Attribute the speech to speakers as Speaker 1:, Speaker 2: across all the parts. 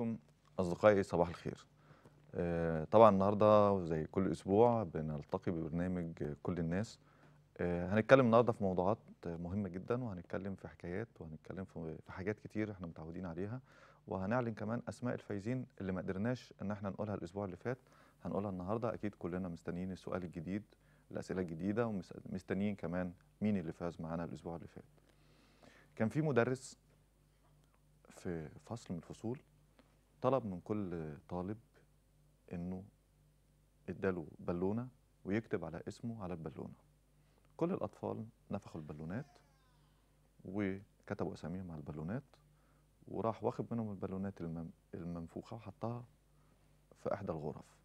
Speaker 1: عليكم أصدقائي صباح الخير آه، طبعا النهاردة زي كل أسبوع بنلتقي ببرنامج كل الناس آه، هنتكلم النهاردة في موضوعات مهمة جدا وهنتكلم في حكايات وهنتكلم في حاجات كتير احنا متعودين عليها وهنعلن كمان أسماء الفايزين اللي ما قدرناش إن احنا نقولها الأسبوع اللي فات هنقولها النهاردة أكيد كلنا مستنيين السؤال الجديد الأسئلة الجديدة ومستنيين كمان مين اللي فاز معانا الأسبوع اللي فات كان في مدرس في فصل من الفصول طلب من كل طالب انه اداله بالونه ويكتب على اسمه على البالونه كل الاطفال نفخوا البالونات وكتبوا اساميهم على البالونات وراح واخد منهم البالونات المنفوخه وحطها في احدى الغرف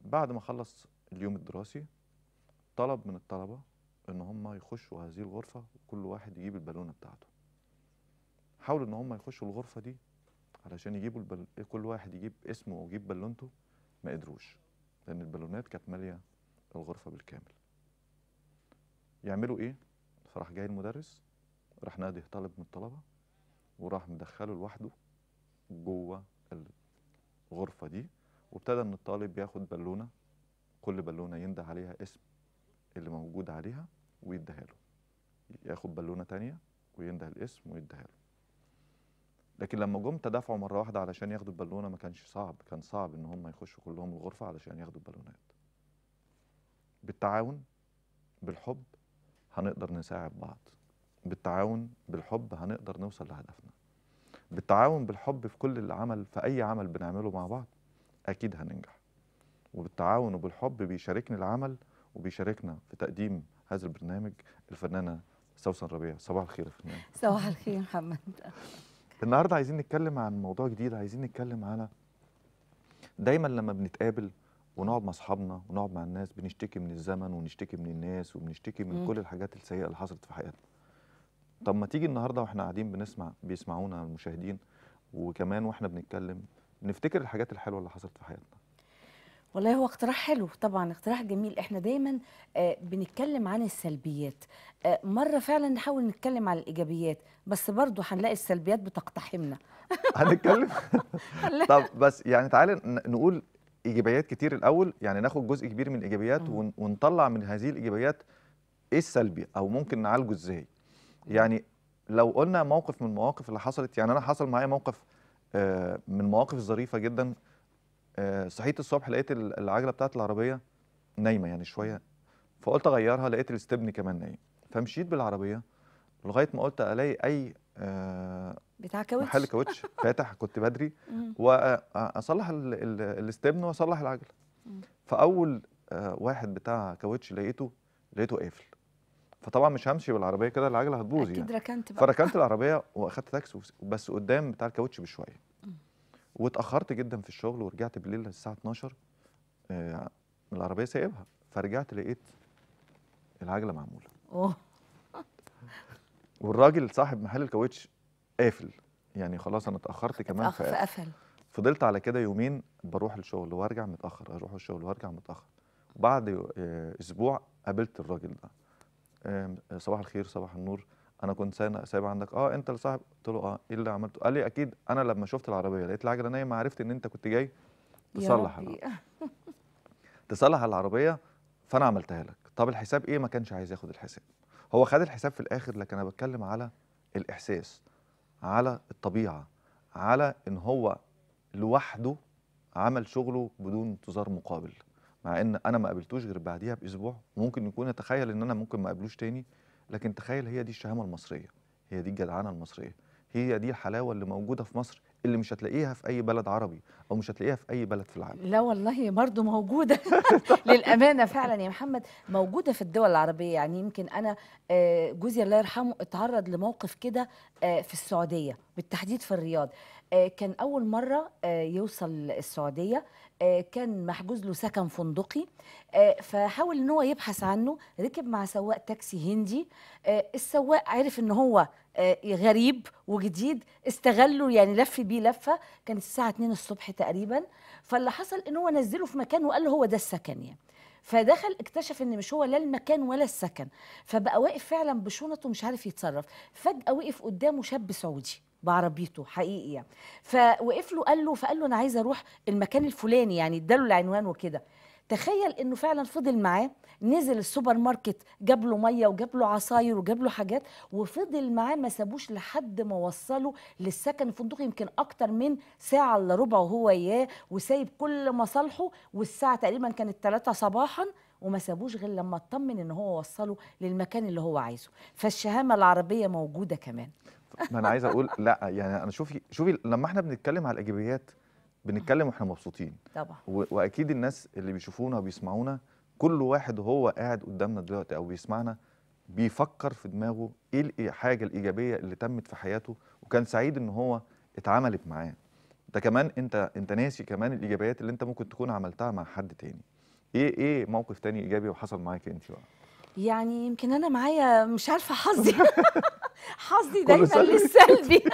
Speaker 1: بعد ما خلص اليوم الدراسي طلب من الطلبه ان هم يخشوا هذه الغرفه وكل واحد يجيب البالونه بتاعته حاولوا ان هم يخشوا الغرفه دي علشان يجيبوا البل... كل واحد يجيب اسمه ويجيب بالونته ما قدروش لان البالونات كانت ماليه الغرفه بالكامل يعملوا ايه فراح جاي المدرس راح نادي طالب من الطلبه وراح مدخله لوحده جوه الغرفه دي وابتدى ان الطالب ياخد بالونه كل بالونه ينده عليها اسم اللي موجود عليها ويديها له ياخد بالونه تانية وينده الاسم ويديها له لكن لما جم تدافعوا مره واحده علشان ياخدوا البالونه ما كانش صعب كان صعب ان هم يخشوا كلهم الغرفه علشان ياخدوا البالونات بالتعاون بالحب هنقدر نساعد بعض بالتعاون بالحب هنقدر نوصل لهدفنا بالتعاون بالحب في كل العمل في اي عمل بنعمله مع بعض اكيد هننجح وبالتعاون وبالحب بيشاركني العمل وبيشاركنا في تقديم هذا البرنامج الفنانه سوسن ربيع صباح الخير يا فنانه
Speaker 2: صباح الخير محمد
Speaker 1: النهارده عايزين نتكلم عن موضوع جديد عايزين نتكلم على دايما لما بنتقابل ونقعد مع اصحابنا ونقعد مع الناس بنشتكي من الزمن ونشتكي من الناس وبنشتكي من م. كل الحاجات السيئه اللي حصلت في حياتنا طب ما تيجي النهارده واحنا قاعدين بنسمع بيسمعونا المشاهدين وكمان واحنا بنتكلم نفتكر الحاجات الحلوه اللي حصلت في حياتنا
Speaker 2: والله هو اقتراح حلو طبعا اقتراح جميل احنا دايما آه، بنتكلم عن السلبيات آه، مره فعلا نحاول نتكلم على الايجابيات بس برضه هنلاقي السلبيات بتقتحمنا
Speaker 1: هنتكلم طب بس يعني تعالى نقول ايجابيات كتير الاول يعني ناخد جزء كبير من الايجابيات ونطلع من هذه الايجابيات ايه السلبي او ممكن نعالجه ازاي يعني لو قلنا موقف من المواقف اللي حصلت يعني انا حصل معايا موقف آه، من المواقف الظريفه جدا آه، صحيت الصبح لقيت العجله بتاعت العربيه نايمه يعني شويه فقلت اغيرها لقيت الاستبن كمان نايم فمشيت بالعربيه لغايه ما قلت الاقي اي آه،
Speaker 2: بتاع كاوتش محل
Speaker 1: كاوتش فاتح كنت بدري واصلح آه، الاستبن واصلح العجله فاول واحد بتاع كاوتش لقيته لقيته قافل فطبعا مش همشي بالعربيه كده العجله هتبوظ يعني
Speaker 2: ركنت بقى فركنت
Speaker 1: العربيه واخدت تاكسي بس قدام بتاع الكاوتش بشويه واتاخرت جدا في الشغل ورجعت بالليل الساعه 12 آه العربيه سايبها فرجعت لقيت العجله معموله اوه والراجل صاحب محل الكاوتش قافل يعني خلاص انا اتاخرت كمان فقفل فضلت على كده يومين بروح الشغل وارجع متاخر اروح الشغل وارجع متاخر بعد آه، اسبوع قابلت الراجل ده صباح الخير صباح النور انا كنت سايب عندك اه انت اللي صاحب قلت له اه ايه اللي عملته قال لي اكيد انا لما شفت العربيه لقيت العجله نايمه عرفت ان انت كنت جاي تصلح تصلح العربيه فانا عملتها لك طب الحساب ايه ما كانش عايز ياخد الحساب هو خد الحساب في الاخر لكن انا بتكلم على الاحساس على الطبيعه على ان هو لوحده عمل شغله بدون انتظار مقابل مع ان انا ما قابلتوش غير بعديها باسبوع وممكن يكون يتخيل ان انا ممكن ما اقابلوش تاني لكن تخيل هي دي الشهامه المصريه هي دي الجدعانه المصريه هي دي الحلاوه اللي موجوده في مصر اللي مش هتلاقيها في اي بلد عربي او مش هتلاقيها في اي بلد في العالم
Speaker 2: لا والله برضه موجوده للامانه فعلا يا محمد موجوده في الدول العربيه يعني يمكن انا آه، جوزي الله يرحمه اتعرض لموقف كده آه، في السعوديه بالتحديد في الرياض آه، كان اول مره يوصل السعوديه آه، كان محجوز له سكن فندقي آه، فحاول ان هو يبحث عنه ركب مع سواق تاكسي هندي آه، السواق عرف ان هو غريب وجديد استغله يعني لف بيه لفه كانت الساعه 2 الصبح تقريبا فاللي حصل ان هو نزله في مكان وقال له هو ده السكن يعني فدخل اكتشف ان مش هو لا المكان ولا السكن فبقى واقف فعلا بشنطه ومش عارف يتصرف فجاه وقف قدامه شاب سعودي بعربيته حقيقي يعني فوقف له قال له فقال له انا عايز اروح المكان الفلاني يعني اداله العنوان وكده تخيل انه فعلا فضل معاه نزل السوبر ماركت جاب له ميه وجاب له عصاير وجاب له حاجات وفضل معاه ما سابوش لحد ما وصله للسكن الفندقي يمكن اكتر من ساعه الا ربع وهو اياه وسايب كل مصالحه والساعه تقريبا كانت 3 صباحا وما سابوش غير لما اطمن ان هو وصله للمكان اللي هو عايزه فالشهامه العربيه موجوده كمان
Speaker 1: ما انا عايز اقول لا يعني انا شوفي شوفي لما احنا بنتكلم على الايجابيات بنتكلم واحنا مبسوطين طبعا واكيد الناس اللي بيشوفونا وبيسمعونا كل واحد وهو قاعد قدامنا دلوقتي او بيسمعنا بيفكر في دماغه ايه الحاجه الايجابيه اللي تمت في حياته وكان سعيد ان هو اتعملت معاه ده كمان انت انت ناسي كمان الايجابيات اللي انت ممكن تكون عملتها مع حد تاني ايه ايه موقف تاني ايجابي وحصل معاك انت بقى
Speaker 2: يعني يمكن انا معايا مش عارفه حظي حظي دايما للسلبي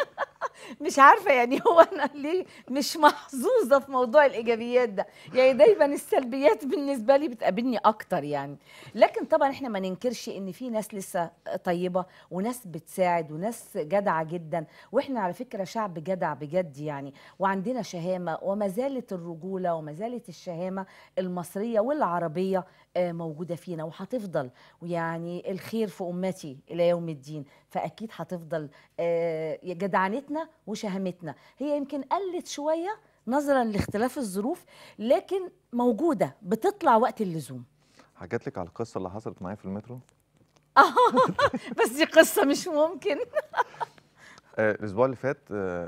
Speaker 2: مش عارفه يعني هو انا ليه مش محظوظه في موضوع الايجابيات ده يعني دايما السلبيات بالنسبه لي بتقابلني اكتر يعني لكن طبعا احنا ما ننكرش ان في ناس لسه طيبه وناس بتساعد وناس جدعه جدا واحنا على فكره شعب جدع بجد يعني وعندنا شهامه وما زالت الرجوله وما زالت الشهامه المصريه والعربيه آه، موجودة فينا وهتفضل ويعني الخير في أمتي إلى يوم الدين فأكيد هتفضل آه، جدعنتنا وشهامتنا هي يمكن قلت شوية نظرا لاختلاف الظروف لكن موجودة بتطلع وقت اللزوم
Speaker 1: حكيت لك على القصة اللي حصلت معايا في المترو؟
Speaker 2: اه بس دي قصة مش ممكن
Speaker 1: آه، الاسبوع اللي فات آه،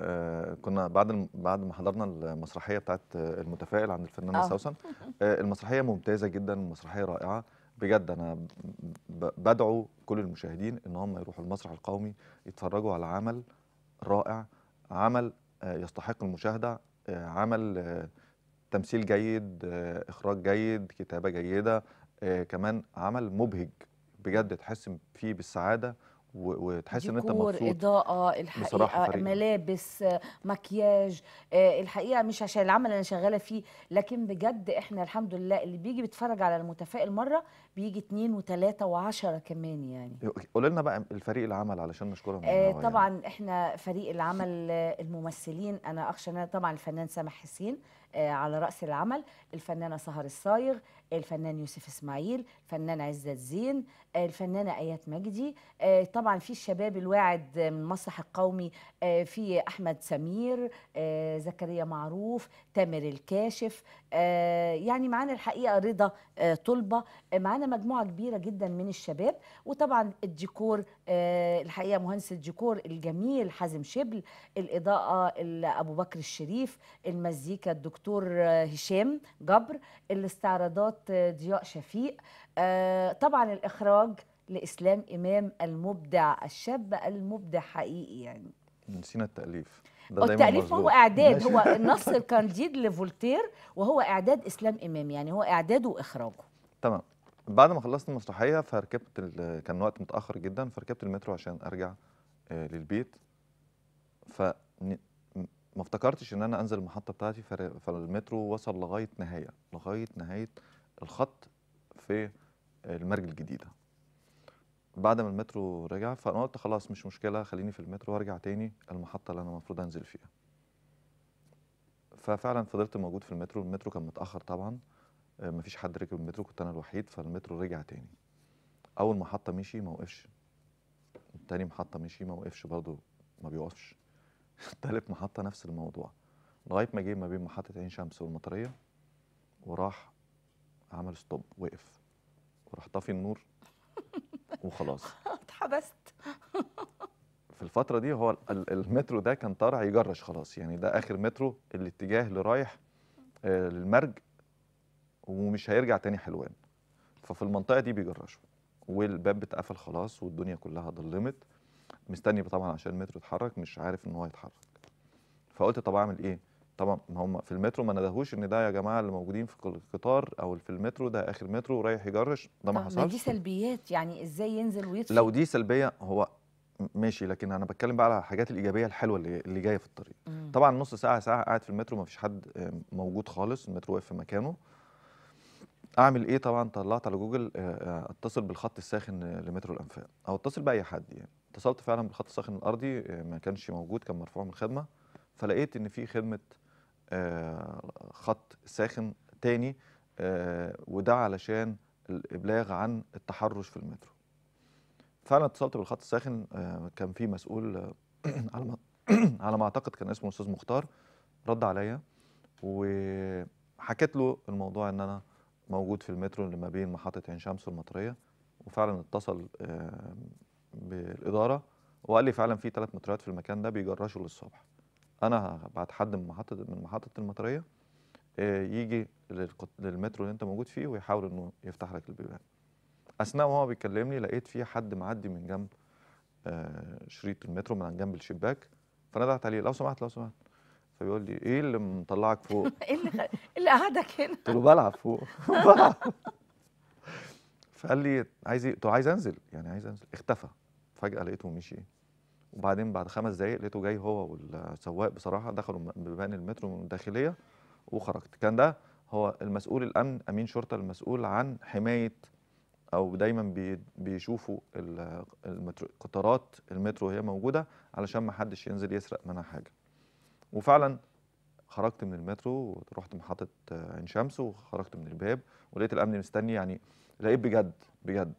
Speaker 1: آه، كنا بعد بعد ما حضرنا المسرحيه بتاعت المتفائل عند الفنانه آه. سوسن المسرحيه ممتازه جدا مسرحيه رائعه بجد انا بدعو كل المشاهدين ان هم يروحوا المسرح القومي يتفرجوا على عمل رائع عمل يستحق المشاهده عمل تمثيل جيد اخراج جيد كتابه جيده كمان عمل مبهج بجد تحس فيه بالسعاده وتحس ان انت مبسوط
Speaker 2: اضاءه الحقيقه ملابس مكياج آه، الحقيقه مش عشان العمل انا شغاله فيه لكن بجد احنا الحمد لله اللي بيجي بيتفرج على المتفائل مره بيجي اتنين وتلاته وعشرة كمان يعني
Speaker 1: قول لنا بقى الفريق العمل علشان نشكرهم آه يعني. طبعا
Speaker 2: يعني. احنا فريق العمل آه، الممثلين انا اخشى ان انا طبعا الفنان سامح حسين آه، على راس العمل الفنانه سهر الصايغ الفنان يوسف اسماعيل الفنان عزت زين الفنانه ايات مجدي آه، طبعا في الشباب الواعد من المسرح القومي آه، في احمد سمير آه، زكريا معروف تامر الكاشف يعني معانا الحقيقه رضا طلبه معانا مجموعه كبيره جدا من الشباب وطبعا الديكور الحقيقه مهندس الديكور الجميل حازم شبل الاضاءه ابو بكر الشريف المزيكا الدكتور هشام جبر الاستعراضات بالظبط ضياء شفيق آه، طبعا الاخراج لاسلام امام المبدع الشاب المبدع حقيقي يعني
Speaker 1: نسينا التاليف ده التأليف هو إعداد هو النص
Speaker 2: الكانديد لفولتير وهو إعداد إسلام إمام يعني هو إعداده وإخراجه
Speaker 1: تمام بعد ما خلصت المسرحية فركبت كان وقت متأخر جدا فركبت المترو عشان أرجع آه، للبيت ف ما افتكرتش ان انا انزل المحطه بتاعتي فالمترو وصل لغايه نهايه لغايه نهايه الخط في المرج الجديده بعد ما المترو رجع فانا قلت خلاص مش مشكله خليني في المترو وارجع تاني المحطه اللي انا المفروض انزل فيها ففعلا فضلت موجود في المترو المترو كان متاخر طبعا آه، مفيش حد ركب المترو كنت انا الوحيد فالمترو رجع تاني اول محطه مشي ما وقفش تاني محطه مشي ما وقفش برضه ما بيوقفش تالت محطه نفس الموضوع لغايه ما جه ما بين محطه عين شمس والمطريه وراح عمل ستوب وقف وراح طافي النور وخلاص
Speaker 3: اتحبست
Speaker 1: في الفتره دي هو المترو ده كان طالع يجرش خلاص يعني ده اخر مترو الاتجاه اللي رايح آه، للمرج ومش هيرجع تاني حلوان ففي المنطقه دي بيجرشوا والباب اتقفل خلاص والدنيا كلها ضلمت مستني طبعا عشان المترو يتحرك مش عارف ان هو يتحرك فقلت طب اعمل ايه طبعا ما هم في المترو ما ندهوش ان ده يا جماعه اللي موجودين في القطار او في المترو ده اخر مترو رايح يجرش ده ما حصلش دي
Speaker 2: سلبيات يعني ازاي ينزل ويطفي
Speaker 1: لو دي سلبيه هو ماشي لكن انا بتكلم بقى على الحاجات الايجابيه الحلوه اللي, اللي جايه في الطريق مم. طبعا نص ساعه ساعه قاعد في المترو ما فيش حد موجود خالص المترو واقف في مكانه اعمل ايه طبعا طلعت على جوجل آه، آه، اتصل بالخط الساخن لمترو الانفاق او اتصل باي حد يعني اتصلت فعلا بالخط الساخن الارضي آه، ما كانش موجود كان مرفوع من الخدمه فلقيت ان في خدمه آه، خط ساخن تاني آه، وده علشان الابلاغ عن التحرش في المترو فانا اتصلت بالخط الساخن آه، كان في مسؤول على ما على ما اعتقد كان اسمه استاذ مختار رد عليا وحكيت له الموضوع ان انا موجود في المترو اللي ما بين محطه عين شمس والمطريه وفعلا اتصل بالاداره وقال لي فعلا في ثلاث مترات في المكان ده بيجرشوا للصبح انا هبعت حد من محطه من محطه المطريه آه، يجي للمترو اللي انت موجود فيه ويحاول انه يفتح لك البيبان اثناء وهو بيكلمني لقيت في حد معدي من جنب آه، شريط المترو من جنب الشباك فانا دعت عليه لو سمحت لو سمحت فبيقول لي ايه اللي مطلعك فوق؟
Speaker 2: ايه اللي إيه اللي قعدك هنا؟
Speaker 1: قلت له بلعب فوق بلعب فقال لي عايز ايه؟ قلت له عايز انزل يعني عايز انزل اختفى فجاه لقيته مشي وبعدين بعد خمس دقايق لقيته جاي هو والسواق بصراحه دخلوا بيبان المترو من الداخليه وخرجت كان ده هو المسؤول الامن امين شرطه المسؤول عن حمايه او دايما بيشوفوا المترو قطارات المترو هي موجوده علشان ما حدش ينزل يسرق منها حاجه وفعلا خرجت من المترو ورحت محطه عين شمس وخرجت من الباب ولقيت الامن مستني يعني لقيت بجد بجد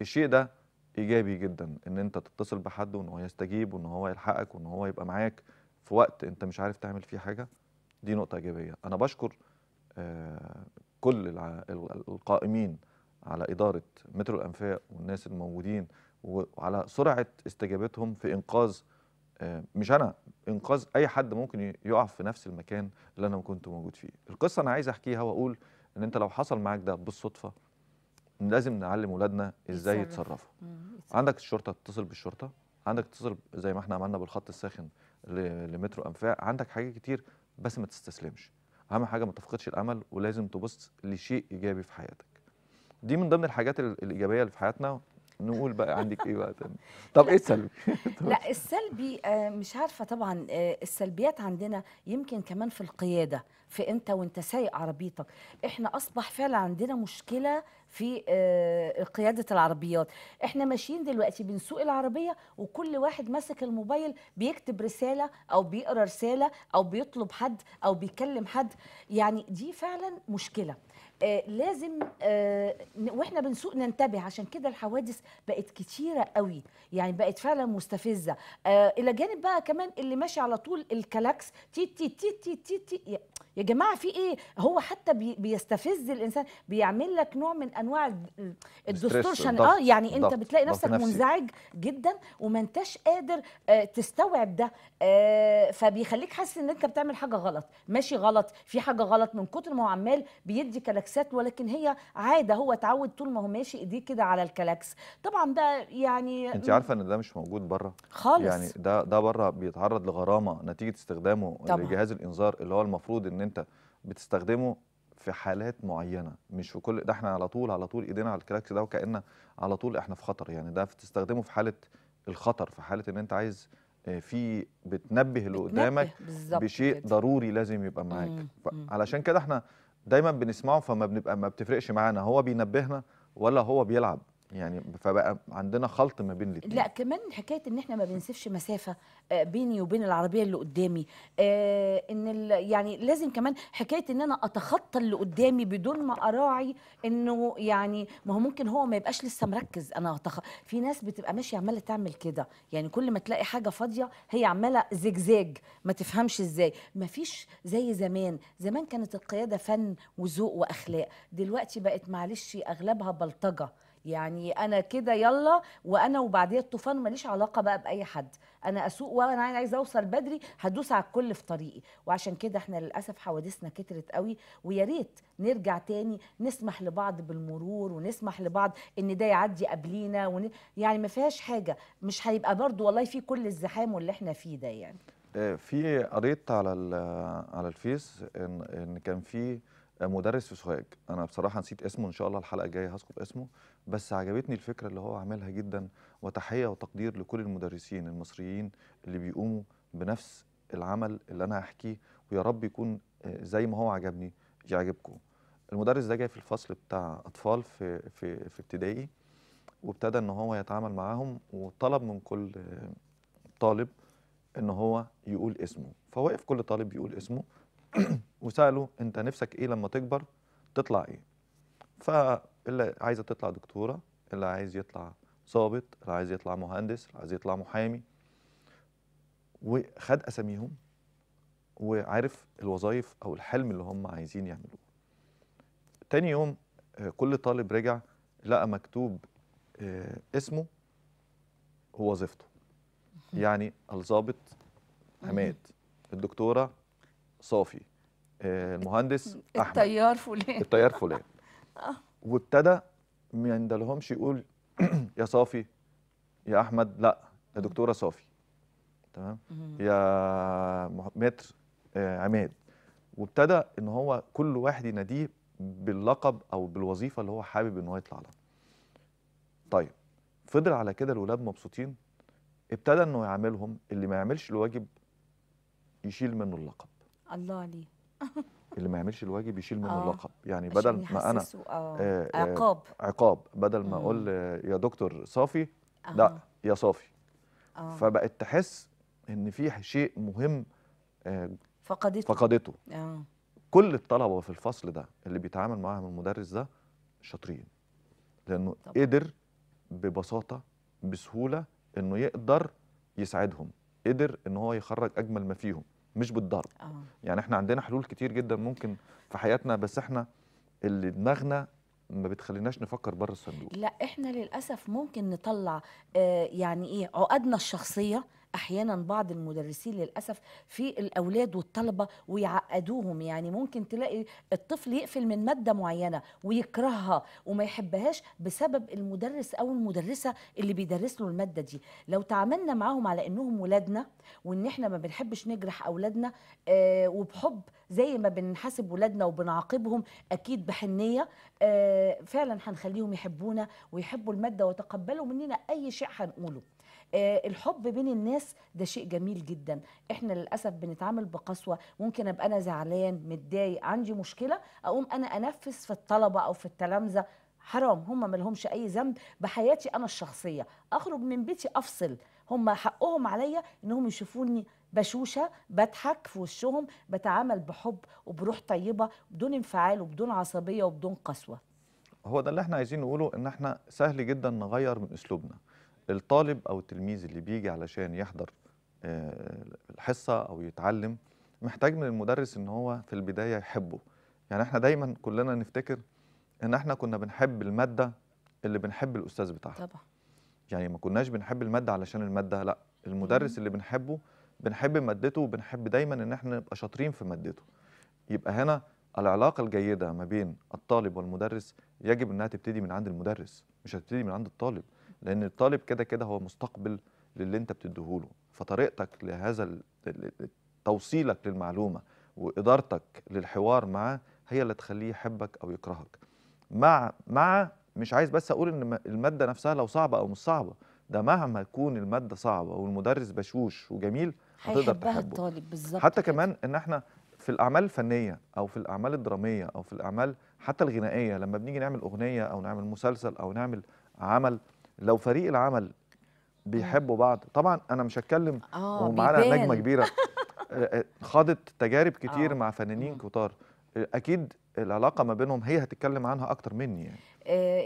Speaker 1: الشيء ده ايجابي جدا ان انت تتصل بحد وان هو يستجيب وان هو يلحقك وان هو يبقى معاك في وقت انت مش عارف تعمل فيه حاجه دي نقطه ايجابيه انا بشكر آه، كل القائمين على اداره مترو الانفاق والناس الموجودين وعلى سرعه استجابتهم في انقاذ آه، مش انا انقاذ اي حد ممكن يقع في نفس المكان اللي انا كنت موجود فيه القصه انا عايز احكيها واقول ان انت لو حصل معاك ده بالصدفه لازم نعلم اولادنا ازاي يتصرفوا عندك الشرطه تتصل بالشرطه عندك تتصل زي ما احنا عملنا بالخط الساخن لمترو انفاق عندك حاجات كتير بس ما تستسلمش اهم حاجه ما تفقدش الامل ولازم تبص لشيء ايجابي في حياتك دي من ضمن الحاجات الايجابيه اللي في حياتنا نقول بقى عندك ايه بقى تاني طب ايه السلبي
Speaker 2: لا السلبي آه، مش عارفه طبعا آه، السلبيات عندنا يمكن كمان في القياده في انت وانت سايق عربيتك احنا اصبح فعلا عندنا مشكله في آه، قياده العربيات احنا ماشيين دلوقتي بنسوق العربيه وكل واحد ماسك الموبايل بيكتب رساله او بيقرا رساله او بيطلب حد او بيكلم حد يعني دي فعلا مشكله آه، لازم آه، واحنا بنسوق ننتبه عشان كده الحوادث بقت كتيره قوي يعني بقت فعلا مستفزه آه، الى جانب بقى كمان اللي ماشي على طول الكلاكس تي تي تي تي تي, تي يا جماعه في ايه هو حتى بيستفز الانسان بيعمل لك نوع من انواع الدستورشن اه يعني انت بتلاقي نفسك منزعج جدا وما انتش قادر تستوعب ده فبيخليك حاسس ان انت بتعمل حاجه غلط ماشي غلط في حاجه غلط من كتر ما هو عمال بيدي كلاكس كلاكسات ولكن هي عاده هو اتعود طول ما هو ماشي ايديه كده على الكلاكس طبعا ده يعني انت عارفه
Speaker 1: ان ده مش موجود بره خالص يعني ده ده بره بيتعرض لغرامه نتيجه استخدامه طبعا. لجهاز الانذار اللي هو المفروض ان انت بتستخدمه في حالات معينه مش في كل ده احنا على طول على طول ايدينا على الكلاكس ده وكان على طول احنا في خطر يعني ده بتستخدمه في حاله الخطر في حاله ان انت عايز آه، في بتنبه اللي قدامك بشيء ضروري لازم يبقى معاك علشان كده احنا دايما بنسمعه فما بنبقى ما بتفرقش معانا هو بينبهنا ولا هو بيلعب يعني فبقى عندنا خلط ما بين الاثنين لا
Speaker 2: كمان حكايه ان احنا ما بنسيبش مسافه آه، بيني وبين العربيه اللي قدامي آه، ان يعني لازم كمان حكايه ان انا اتخطى اللي قدامي بدون ما اراعي انه يعني ما هو ممكن هو ما يبقاش لسه مركز انا أتخ... في ناس بتبقى ماشيه عماله تعمل كده يعني كل ما تلاقي حاجه فاضيه هي عماله زجزاج ما تفهمش ازاي ما فيش زي زمان زمان كانت القياده فن وذوق واخلاق دلوقتي بقت معلش اغلبها بلطجه يعني انا كده يلا وانا وبعديها الطوفان ماليش علاقه بقى باي حد انا اسوق وانا عايز اوصل بدري هدوس على الكل في طريقي وعشان كده احنا للاسف حوادثنا كترت قوي ويا ريت نرجع تاني نسمح لبعض بالمرور ونسمح لبعض ان ده يعدي قبلينا ون... يعني ما فيهاش حاجه مش هيبقى برضو والله في كل الزحام واللي احنا فيه ده يعني
Speaker 1: آه، في قريت على على الفيس ان ان كان في مدرس في سوهاج انا بصراحه نسيت اسمه ان شاء الله الحلقه الجايه هذكر اسمه بس عجبتني الفكرة اللي هو عملها جدا وتحية وتقدير لكل المدرسين المصريين اللي بيقوموا بنفس العمل اللي أنا هحكيه ويا رب يكون آه، زي ما هو عجبني يعجبكم المدرس ده جاي في الفصل بتاع أطفال في, في, في ابتدائي وابتدى ان هو يتعامل معاهم وطلب من كل آه، طالب ان هو يقول اسمه فوقف كل طالب بيقول اسمه وساله انت نفسك ايه لما تكبر تطلع ايه اللي عايزه تطلع دكتوره اللي عايز يطلع ظابط اللي عايز يطلع مهندس اللي عايز يطلع محامي وخد اساميهم وعارف الوظائف او الحلم اللي هم عايزين يعملوه تاني يوم آه، كل طالب رجع لقى مكتوب آه، اسمه ووظيفته يعني الظابط عماد الدكتوره صافي آه، المهندس احمد
Speaker 2: التيار فلان التيار فلان
Speaker 1: وابتدى ما يندلهمش يقول يا صافي يا احمد لا يا دكتوره صافي تمام يا متر آه، عماد وابتدى ان هو كل واحد يناديه باللقب او بالوظيفه اللي هو حابب ان هو يطلع لها طيب فضل على كده الولاد مبسوطين ابتدى انه يعاملهم اللي ما يعملش الواجب يشيل منه اللقب الله عليه اللي ما يعملش الواجب يشيل منه آه. اللقب يعني بدل ما انا آه. آه،, آه عقاب عقاب بدل ما اقول يا دكتور صافي آه. لا يا صافي آه. فبقت تحس ان في شيء مهم آه، فقدته فقدته آه. كل الطلبه في الفصل ده اللي بيتعامل معاهم المدرس ده شاطرين لانه طبعا. قدر ببساطه بسهوله انه يقدر يساعدهم قدر ان هو يخرج اجمل ما فيهم مش بالضرب أوه. يعني احنا عندنا حلول كتير جدا ممكن في حياتنا بس احنا اللي دماغنا ما بتخليناش نفكر بره الصندوق
Speaker 2: لا احنا للاسف ممكن نطلع آه يعني ايه عقدنا الشخصيه احيانا بعض المدرسين للاسف في الاولاد والطلبه ويعقدوهم يعني ممكن تلاقي الطفل يقفل من ماده معينه ويكرهها وما يحبهاش بسبب المدرس او المدرسه اللي بيدرس له الماده دي لو تعاملنا معاهم على انهم ولادنا وان احنا ما بنحبش نجرح اولادنا آه وبحب زي ما بنحاسب ولادنا وبنعاقبهم اكيد بحنيه آه فعلا هنخليهم يحبونا ويحبوا الماده ويتقبلوا مننا اي شيء هنقوله آه، الحب بين الناس ده شيء جميل جدا احنا للاسف بنتعامل بقسوه ممكن ابقى انا زعلان متضايق عندي مشكله اقوم انا انفس في الطلبه او في التلامذه حرام هم ما لهمش اي ذنب بحياتي انا الشخصيه اخرج من بيتي افصل هم حقهم عليا انهم يشوفوني بشوشه بضحك في وشهم بتعامل بحب وبروح طيبه بدون انفعال وبدون عصبيه وبدون قسوه
Speaker 1: هو ده اللي احنا عايزين نقوله ان احنا سهل جدا نغير من اسلوبنا الطالب او التلميذ اللي بيجي علشان يحضر آه، الحصه او يتعلم محتاج من المدرس ان هو في البدايه يحبه يعني احنا دايما كلنا نفتكر ان احنا كنا بنحب الماده اللي بنحب الاستاذ بتاعها طبعا يعني ما كناش بنحب الماده علشان الماده لا المدرس اللي بنحبه بنحب مادته وبنحب دايما ان احنا نبقى شاطرين في مادته يبقى هنا العلاقه الجيده ما بين الطالب والمدرس يجب انها تبتدي من عند المدرس مش هتبتدي من عند الطالب لان الطالب كده كده هو مستقبل للي انت بتديهوله فطريقتك لهذا توصيلك للمعلومه وادارتك للحوار معاه هي اللي تخليه يحبك او يكرهك مع مع مش عايز بس اقول ان الماده نفسها لو صعبه او مش صعبه ده مهما تكون الماده صعبه والمدرس بشوش وجميل هتقدر تحبه الطالب بالظبط حتى كمان ان احنا في الاعمال الفنيه او في الاعمال الدراميه او في الاعمال حتى الغنائيه لما بنيجي نعمل اغنيه او نعمل مسلسل او نعمل عمل لو فريق العمل بيحبوا بعض طبعا انا مش هتكلم آه، ومعانا نجمه كبيره آه، آه، خاضت تجارب كتير مع فنانين كتار اكيد العلاقه ما بينهم هي هتتكلم عنها اكتر مني يعني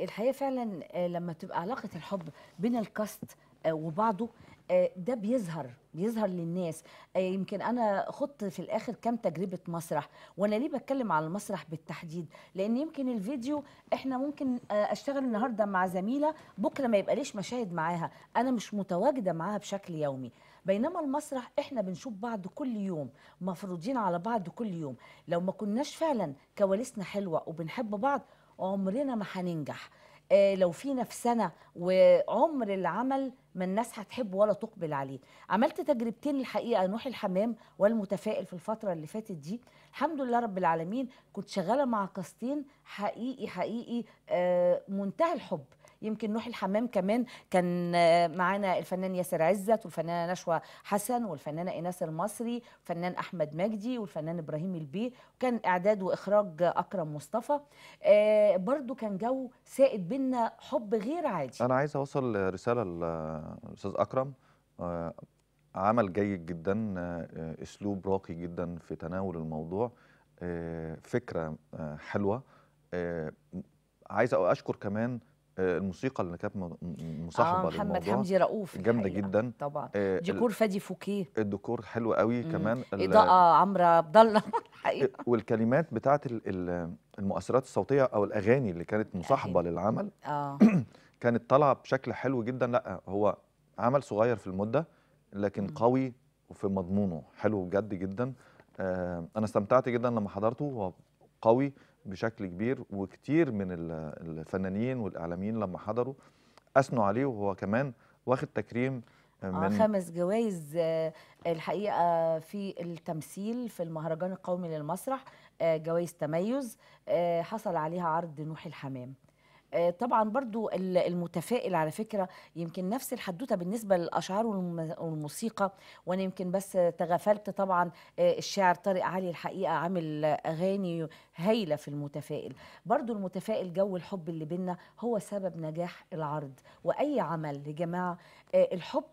Speaker 2: الحقيقه فعلا لما تبقى علاقه الحب بين الكاست وبعضه آه، ده بيظهر بيظهر للناس آه، يمكن انا خط في الاخر كام تجربه مسرح وانا ليه بتكلم على المسرح بالتحديد لان يمكن الفيديو احنا ممكن آه، اشتغل النهارده مع زميله بكره ما يبقى ليش مشاهد معاها انا مش متواجده معاها بشكل يومي بينما المسرح احنا بنشوف بعض كل يوم مفروضين على بعض كل يوم لو ما كناش فعلا كواليسنا حلوه وبنحب بعض عمرنا ما هننجح آه، لو في نفسنا وعمر العمل ما الناس هتحب ولا تقبل عليه عملت تجربتين الحقيقه نوح الحمام والمتفائل في الفتره اللي فاتت دي الحمد لله رب العالمين كنت شغاله مع كاستين حقيقي حقيقي آه، منتهى الحب يمكن نوح الحمام كمان كان معانا الفنان ياسر عزت والفنانه نشوى حسن والفنانه ايناس المصري والفنان احمد مجدي والفنان ابراهيم البيه وكان اعداد واخراج اكرم مصطفى آه، برضو كان جو سائد بينا حب غير عادي
Speaker 1: انا عايز اوصل رساله للاستاذ اكرم آه، عمل جيد جدا آه، اسلوب راقي جدا في تناول الموضوع فكره حلوه عايز اشكر كمان آه، الموسيقى اللي كانت مصاحبه آه محمد حمدي رؤوف جامده جدا طبعا آه، ديكور فادي فوكيه الديكور حلو قوي مم. كمان اضاءه
Speaker 2: عمرو عبد الله آه،
Speaker 1: والكلمات بتاعه المؤثرات الصوتيه او الاغاني اللي كانت مصاحبه للعمل آه. كانت طالعه بشكل حلو جدا لا هو عمل صغير في المده لكن مم. قوي وفي مضمونه حلو بجد جدا آه انا استمتعت جدا لما حضرته هو قوي بشكل كبير وكتير من الفنانين والاعلاميين لما حضروا اثنوا عليه وهو كمان واخد تكريم آه، من خمس
Speaker 2: جوائز آه، الحقيقه في التمثيل في المهرجان القومي للمسرح آه، جوائز تميز حصل عليها عرض نوح الحمام آه، طبعا برضو المتفائل على فكرة يمكن نفس الحدوتة بالنسبة للأشعار والموسيقى وأنا يمكن بس تغفلت طبعا آه، الشاعر طارق علي الحقيقة عامل أغاني هايلة في المتفائل برضو المتفائل جو الحب اللي بينا هو سبب نجاح العرض وأي عمل يا جماعة آه، الحب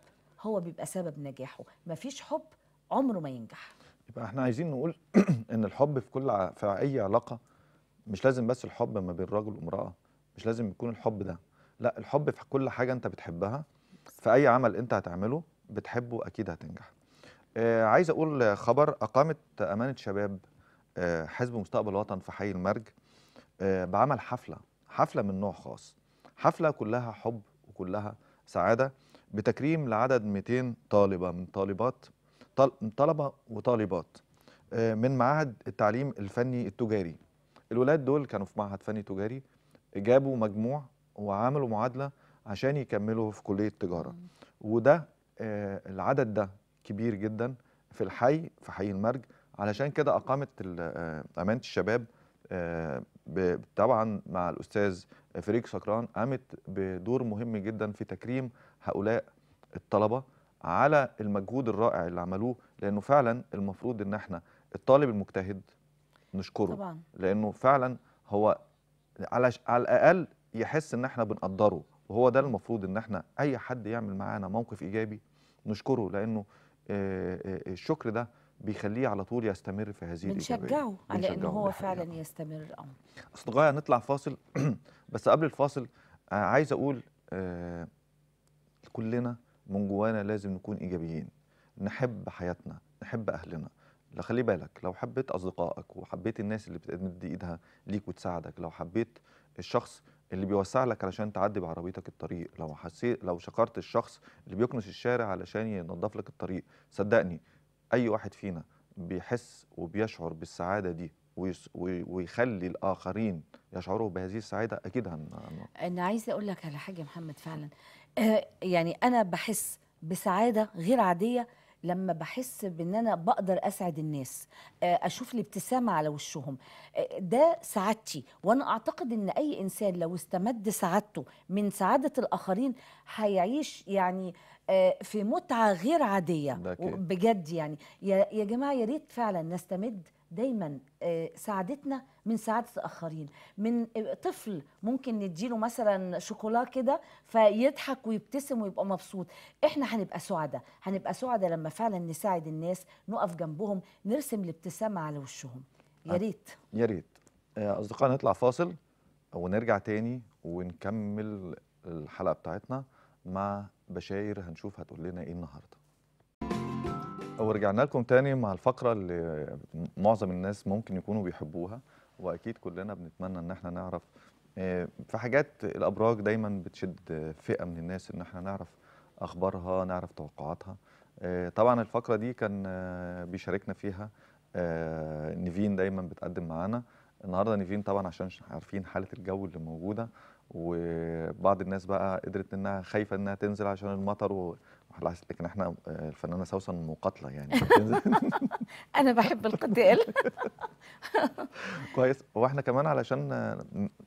Speaker 2: هو بيبقى سبب نجاحه مفيش حب عمره ما ينجح
Speaker 1: يبقى احنا عايزين نقول ان الحب في كل في اي علاقه مش لازم بس الحب ما بين راجل وامراه مش لازم يكون الحب ده لا الحب في كل حاجه انت بتحبها في اي عمل انت هتعمله بتحبه اكيد هتنجح آه عايز اقول خبر اقامت امانه شباب آه حزب مستقبل الوطن في حي المرج آه بعمل حفله حفله من نوع خاص حفله كلها حب وكلها سعاده بتكريم لعدد 200 طالبه من طالبات طلبه وطالبات آه، من معهد التعليم الفني التجاري الولاد دول كانوا في معهد فني تجاري جابوا مجموع وعملوا معادله عشان يكملوا في كليه تجاره وده آه، العدد ده كبير جدا في الحي في حي المرج علشان كده اقامت آه، امانه الشباب آه، طبعا مع الاستاذ فريق سكران قامت بدور مهم جدا في تكريم هؤلاء الطلبه على المجهود الرائع اللي عملوه لانه فعلا المفروض ان احنا الطالب المجتهد نشكره طبعا. لانه فعلا هو على على الاقل يحس ان احنا بنقدره وهو ده المفروض ان احنا اي حد يعمل معانا موقف ايجابي نشكره لانه الشكر ده بيخليه على طول يستمر في هذه بنشجعه على ان هو
Speaker 2: فعلا يستمر اه
Speaker 1: اصدقائي هنطلع فاصل بس قبل الفاصل آه، عايز اقول آه، كلنا من جوانا لازم نكون ايجابيين نحب حياتنا نحب اهلنا لا خلي بالك لو حبيت اصدقائك وحبيت الناس اللي بتمد ايدها ليك وتساعدك لو حبيت الشخص اللي بيوسع لك علشان تعدي بعربيتك الطريق لو حسيت لو شكرت الشخص اللي بيكنس الشارع علشان ينظف لك الطريق صدقني اي واحد فينا بيحس وبيشعر بالسعاده دي ويخلي الاخرين يشعروا بهذه السعاده اكيد هن
Speaker 2: انا عايزه اقول لك على حاجه محمد فعلا آه، يعني انا بحس بسعاده غير عاديه لما بحس بان انا بقدر اسعد الناس آه، اشوف الابتسامه على وشهم آه، ده سعادتي وانا اعتقد ان اي انسان لو استمد سعادته من سعاده الاخرين هيعيش يعني آه، في متعه غير عاديه بجد يعني يا جماعه يا ريت فعلا نستمد دايما آه، سعادتنا من سعاده الاخرين من آه، طفل ممكن نديله مثلا شوكولا كده فيضحك ويبتسم ويبقى مبسوط احنا هنبقى سعداء هنبقى سعداء لما فعلا نساعد الناس نقف جنبهم نرسم الابتسامه على وشهم يا
Speaker 1: ريت يا ريت آه، نطلع فاصل ونرجع تاني ونكمل الحلقه بتاعتنا مع بشاير هنشوف هتقول لنا ايه النهارده ورجعنا لكم تاني مع الفقرة اللي معظم الناس ممكن يكونوا بيحبوها وأكيد كلنا بنتمنى إن احنا نعرف آه، في حاجات الأبراج دايما بتشد فئة من الناس إن احنا نعرف أخبارها نعرف توقعاتها آه، طبعا الفقرة دي كان آه، بيشاركنا فيها نيفين دايما بتقدم معانا النهارده نيفين طبعا عشان عارفين حالة الجو اللي موجودة وبعض الناس بقى قدرت انها خايفه انها تنزل عشان المطر لكن احنا آه، الفنانه سوسن مقاتله يعني
Speaker 2: انا بحب القتال
Speaker 1: كويس واحنا كمان علشان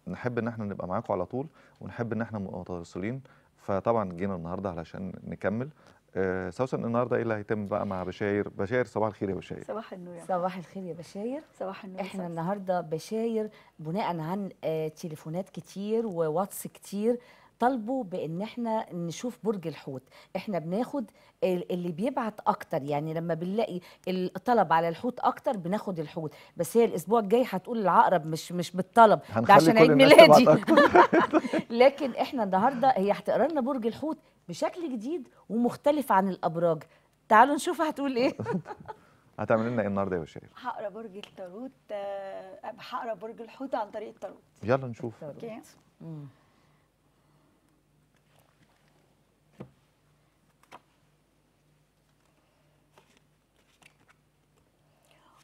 Speaker 1: نحب ان احنا نبقى معاكم على طول ونحب ان احنا متواصلين فطبعا جينا النهارده علشان نكمل آه، سوسن النهارده ايه اللي هيتم بقى مع بشاير بشاير صباح الخير يا بشاير
Speaker 2: صباح النور صباح الخير يا بشاير صباح النور احنا النهارده بشاير بناء عن آه، تليفونات كتير وواتس كتير طالبوا بان احنا نشوف برج الحوت احنا بناخد اللي بيبعت اكتر يعني لما بنلاقي الطلب على الحوت اكتر بناخد الحوت بس هي الاسبوع الجاي هتقول العقرب مش مش بالطلب ده عشان عيد ميلادي لكن احنا النهارده هي هتقرا لنا برج الحوت بشكل جديد ومختلف عن الابراج تعالوا نشوف هتقول ايه
Speaker 1: هتعمل لنا ايه النهارده يا بشير؟
Speaker 3: هقرا برج التاروت آه، هقرا برج الحوت عن طريق التاروت
Speaker 1: يلا نشوف اوكي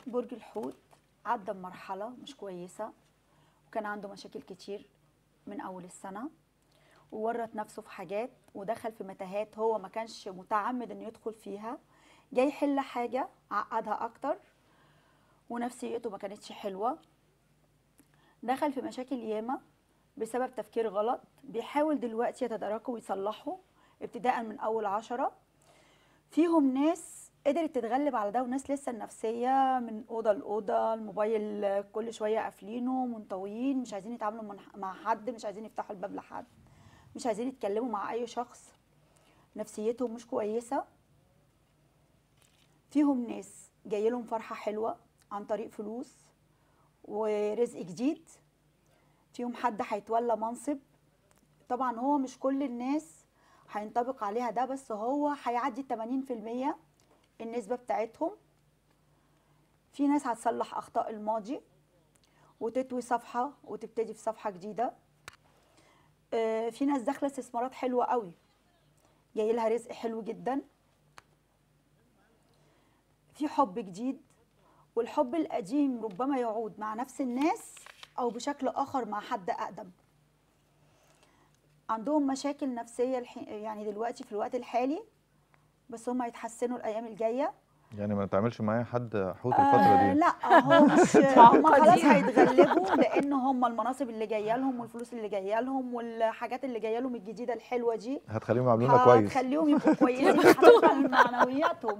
Speaker 3: برج الحوت عدى بمرحله مش كويسه وكان عنده مشاكل كتير من اول السنه وورط نفسه في حاجات ودخل في متاهات هو ما كانش متعمد انه يدخل فيها جاي يحل حاجه عقدها اكتر ونفسيته ما كانتش حلوه دخل في مشاكل ياما بسبب تفكير غلط بيحاول دلوقتي يتداركه ويصلحه ابتداء من اول عشرة فيهم ناس قدرت تتغلب على ده وناس لسه النفسيه من اوضه لاوضه الموبايل كل شويه قافلينه منطويين مش عايزين يتعاملوا مع حد مش عايزين يفتحوا الباب لحد مش عايزين يتكلموا مع اي شخص نفسيتهم مش كويسه فيهم ناس جاي لهم فرحه حلوه عن طريق فلوس ورزق جديد فيهم حد هيتولى منصب طبعا هو مش كل الناس هينطبق عليها ده بس هو هيعدي 80% النسبة بتاعتهم في ناس هتصلح أخطاء الماضي وتطوي صفحة وتبتدي في صفحة جديدة آه، في ناس داخلة استثمارات حلوة قوي جاي لها رزق حلو جدا في حب جديد والحب القديم ربما يعود مع نفس الناس أو بشكل آخر مع حد أقدم عندهم مشاكل نفسية يعني دلوقتي في الوقت الحالي بس هم هيتحسنوا الايام الجايه
Speaker 1: يعني ما تعملش معايا حد حوت آه، الفتره دي آه لا هو مش هم خلاص
Speaker 3: هيتغلبوا لان هم المناصب اللي جايه لهم والفلوس اللي جايه لهم والحاجات اللي جايه لهم الجديده الحلوه دي
Speaker 1: هتخليهم يعملونا كويس
Speaker 3: هتخليهم يبقوا كويسين هترفع من معنوياتهم